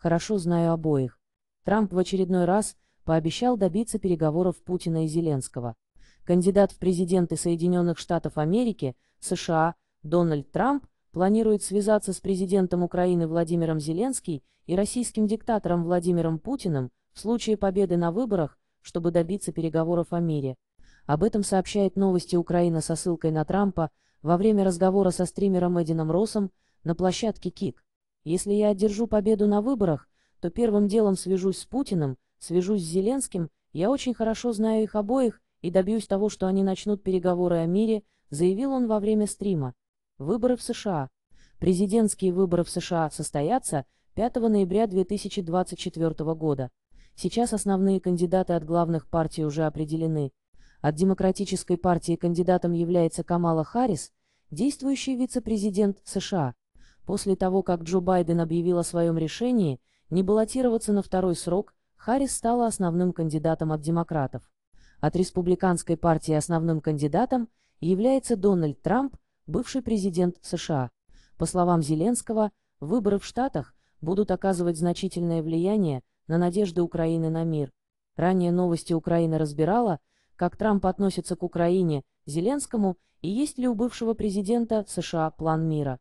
Хорошо знаю обоих. Трамп в очередной раз пообещал добиться переговоров Путина и Зеленского. Кандидат в президенты Соединенных Штатов Америки, США, Дональд Трамп, планирует связаться с президентом Украины Владимиром Зеленским и российским диктатором Владимиром Путиным в случае победы на выборах, чтобы добиться переговоров о мире. Об этом сообщает новости Украина со ссылкой на Трампа во время разговора со стримером Эдином Россом на площадке КИК. Если я одержу победу на выборах, то первым делом свяжусь с Путиным, свяжусь с Зеленским, я очень хорошо знаю их обоих и добьюсь того, что они начнут переговоры о мире, заявил он во время стрима. Выборы в США. Президентские выборы в США состоятся 5 ноября 2024 года. Сейчас основные кандидаты от главных партий уже определены. От Демократической партии кандидатом является Камала Харрис, действующий вице-президент США. После того, как Джо Байден объявил о своем решении не баллотироваться на второй срок, Харрис стала основным кандидатом от демократов. От республиканской партии основным кандидатом является Дональд Трамп, бывший президент США. По словам Зеленского, выборы в Штатах будут оказывать значительное влияние на надежды Украины на мир. Ранее новости Украина разбирала, как Трамп относится к Украине, Зеленскому и есть ли у бывшего президента США план мира.